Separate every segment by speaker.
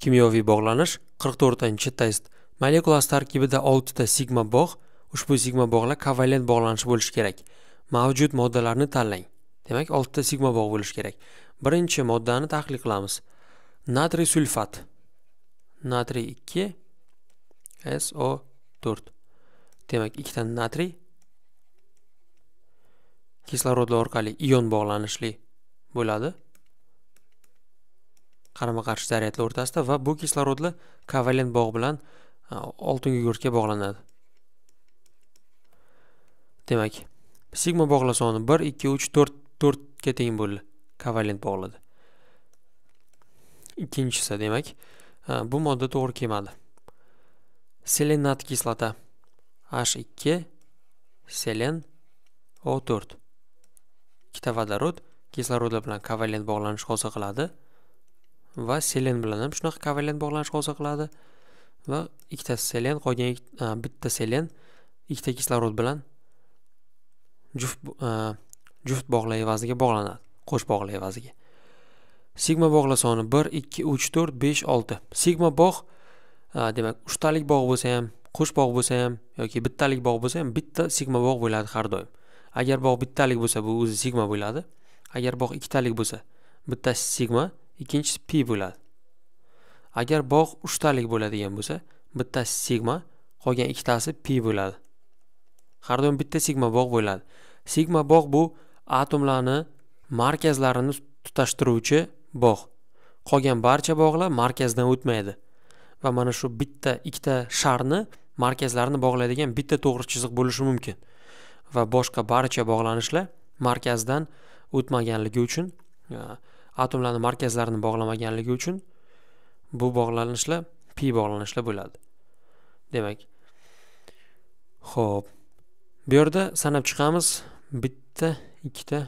Speaker 1: kimyoviy bog'lanish 44 test Molekulas tarkibida 6 ta sigma bog' ushbu sigma bog'lar kovalent bog'lanish bo'lishi kerak mavjud moddalarni tanlang demak 6 ta sigma bog' bo'lishi kerak birinchi moddani tahlil qilamiz natriy sulfat natriy 2 SO4 demak ta natriy kislorod orqali ion bog'lanishli bo'ladi qarama qarshi zaryadlar o'rtasida va bu kislorodli kovalent bog' bilan e, oltin yugurtga bog'lanadi demak sigma bog'lar soni 1 2 3 4 4 ga teng bo'ldi kovalent bog'ladi ikkinchisi demak e, bu modda to'g'ri kelmadi selenat kislota h2 selen o4 ikkita vodorod kislorodlar bilan kovalent bog'lanish hosil qiladi va selen bilan ham shunaqa kovalent bog'lanish hosil qiladi va ikkitasi selen qolgan bitta selen ikkita kislorod bilan juft juft bog'lay evaziga bog'lanadi qo'sh bog'lay evaziga sigma bog'lar soni bir ikki uch to'rt besh olti sigma bog' demak uchtalik bog' bo'lsa ham qo'sh bog' bo'lsa ham yoki bittalik bog' bo'lsa ham bitta sigma bog' bo'ladi har doim agar bog' bittalik bo'lsa bu o'zi sigma bo'ladi agar bog' ikkitalik bo'lsa bittasi sigma ikkinchisi pi bo'ladi agar bog' uchtalik bo'ladigan bo'lsa bittasi sigma qolgan ikkitasi pi bo'ladi har doim bitta sigma bog' bo'ladi sigma bog' bu atomlarni markazlarini tutashtiruvchi bog' qolgan barcha bog'lar markazdan o'tmaydi va mana shu bitta ikkita sharni markazlarini bog'laydigan bitta to'g'ri chiziq bo'lishi mumkin va boshqa barcha bog'lanishlar markazdan o'tmaganligi uchun e, atomlarni markazlarini bog'lamaganligi uchun bu bog'lanishlar pi bog'lanishlar bo'ladi demak ho'p bu yerda sanab chiqamiz bitta ikkita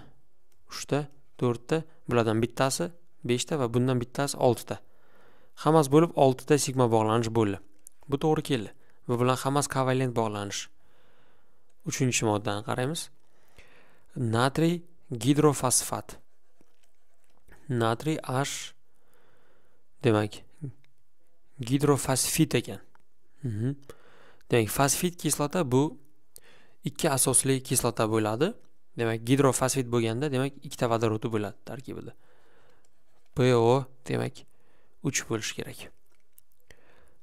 Speaker 1: uchta to'rtta bulardan bittasi beshta va bundan bittasi oltita hammasi bo'lib oltita sigma bog'lanish bo'ldi bu to'g'ri keldi va bular hammasi kovalent bog'lanish uchinchi moddani qaraymiz natriy gidrofosfat natriy h demak gidrofosfit ekan mhm. demak fosfit kislota bu ikki asosli kislota bo'ladi demak gidrofosfit bo'lganda demak ikkita vodorodi bo'ladi tarkibida po demak uch bo'lishi kerak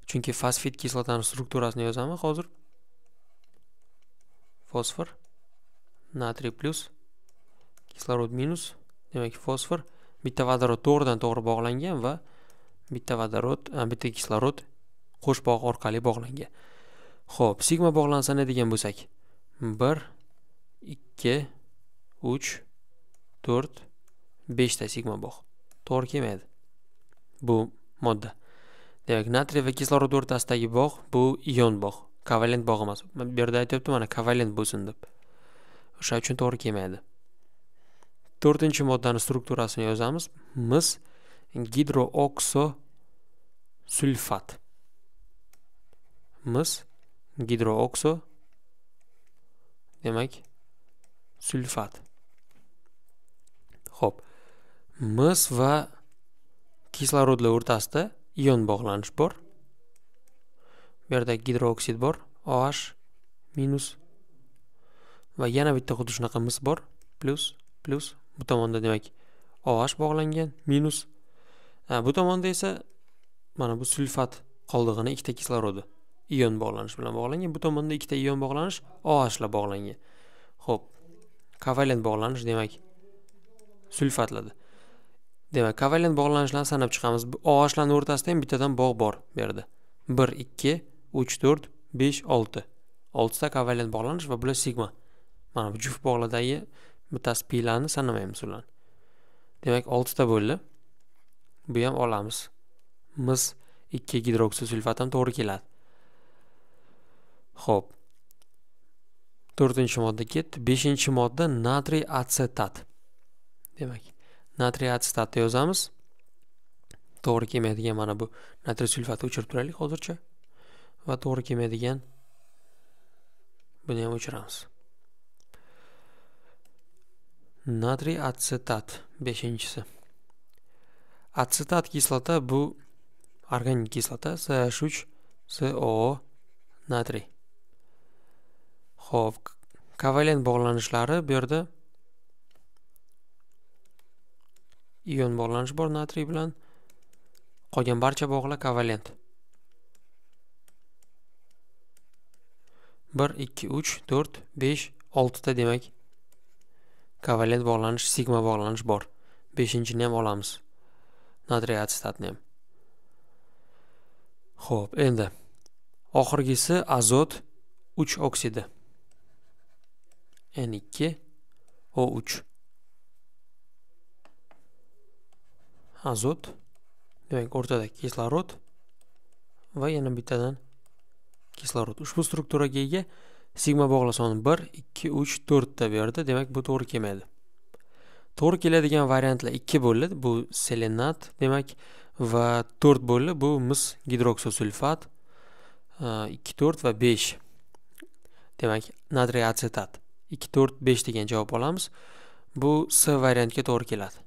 Speaker 1: chunki fosfit kislotani strukturasini yozaman hozir fosfor natriy plyus kislorod minus demak fosfor bitta vodorod to'g'ridan to'g'ri bog'langan va bitta vodorod bitta kislorod qo'sh bog' orqali bog'langan ho'p sigma bog'lansa ne degan bo'lsak bir ikki uch to'rt beshta sigma bog' to'g'ri kelmaydi bu modda demak natriy va kislorod o'rtasidagi bog' bu ion bog' kovalent bog' emas bu yerda aytyapti mana kovalent bo'lsin deb o'sha uchun to'g'ri kelmaydi to'rtinchi moddani strukturasini yozamiz mis gidrookso sulfat mis gidrookso demak sulfat ho'p mis va kislorodlar o'rtasida ion bog'lanish bor bu yerda gidrooksid bor oh minus va yana bitta xuddi shunaqa mis bor plyus plyus bu tomonda demak oh bog'langan minus bu tomonda esa mana bu sulfat qoldig'ini ikkita kislorodi ion bog'lanish bilan bog'langan bu tomonda ikkita ion bog'lanish oh bilan bog'langan ho'p kovalent bog'lanish demak sulfatladi demak kovalent bog'lanishlarni sanab chiqamiz ohlarni o'rtasida ham bittadan bog' bor bu yerda bir ikki uch to'rt besh olti oltita kovalent bog'lanish va bular sigma mana bu juft bog'ladagi bittasi pilarni sanamaymiz ularni demak oltita bo'ldi bu ham olamiz mis ikki gidroksi sulfat ham to'g'ri keladi ho'p to'rtinchi modda ketdi beshinchi modda natriy atsetat demak natriy atsetatni yozamiz to'g'ri kelmaydigan mana bu natriy sulfatni o'chirib turaylik hozircha va to'g'ri kelmaydigan buni ham o'chiramiz natriy atsetat beshinchisi atsetat kislota bu organik kislota ch uch coo natriy ho'p kovalent bog'lanishlari bu yerda ion bog'lanish bor natriy bilan qolgan barcha bog'lar kovalent 1 2 3 4 5 6 та demak kavalent bog'lanish sigma bog'lanish bor beshinchini ham olamiz natriy atstatni ham ho'p endi oxirgisi azot 3 oksidi n2 o3 azot demak o'rtada kislorod va yana bittadan kislorod ushbu strukturaga ega sigma bog'li soni 1 2 3 4 ta berdi demak bu to'gri kelmaydi to'g'ri keladigan variantlar 2 bo'ldi bu selenat demak va 4 bo'ldi bu mis gidroksosulfat 2 e, 4 va 5 demak natriy atsetat 2 4 5 degan javob olamiz bu s variantga to'g'ri keladi